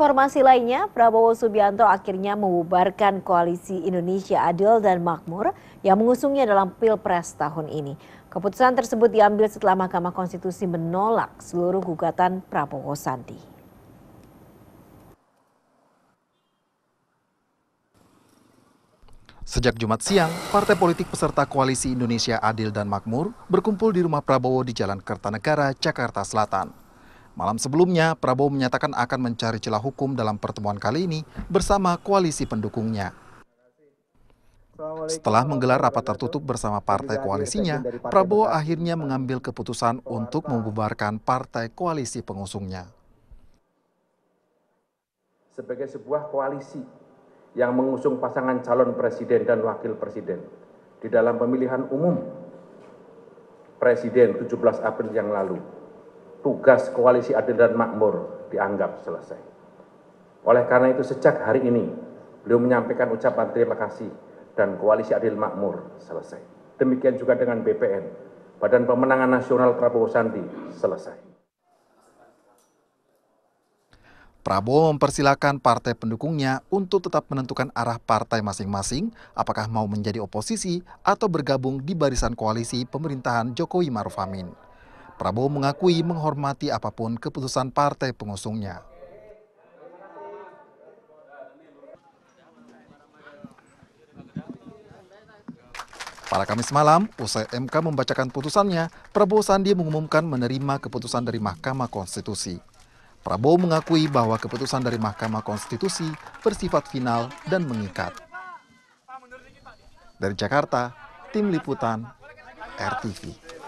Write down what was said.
Informasi lainnya, Prabowo Subianto akhirnya membubarkan koalisi Indonesia Adil dan Makmur yang mengusungnya dalam Pilpres tahun ini. Keputusan tersebut diambil setelah Mahkamah Konstitusi menolak seluruh gugatan Prabowo Sandi. Sejak Jumat siang, partai politik peserta Koalisi Indonesia Adil dan Makmur berkumpul di rumah Prabowo di Jalan Kertanegara, Jakarta Selatan. Malam sebelumnya, Prabowo menyatakan akan mencari celah hukum dalam pertemuan kali ini bersama koalisi pendukungnya. Setelah menggelar rapat tertutup bersama partai koalisinya, Prabowo akhirnya mengambil keputusan untuk membubarkan partai koalisi pengusungnya. Sebagai sebuah koalisi yang mengusung pasangan calon presiden dan wakil presiden di dalam pemilihan umum presiden 17 April yang lalu, tugas koalisi adil dan makmur dianggap selesai. Oleh karena itu sejak hari ini beliau menyampaikan ucapan terima kasih dan koalisi adil makmur selesai. Demikian juga dengan BPN, Badan Pemenangan Nasional Prabowo Sandi selesai. Prabowo mempersilahkan partai pendukungnya untuk tetap menentukan arah partai masing-masing, apakah mau menjadi oposisi atau bergabung di barisan koalisi pemerintahan Jokowi Maruf Amin. Prabowo mengakui menghormati apapun keputusan partai pengusungnya. Pada Kamis malam, usai MK membacakan putusannya, Prabowo Sandi mengumumkan menerima keputusan dari Mahkamah Konstitusi. Prabowo mengakui bahwa keputusan dari Mahkamah Konstitusi bersifat final dan mengikat. Dari Jakarta, Tim Liputan, RTV.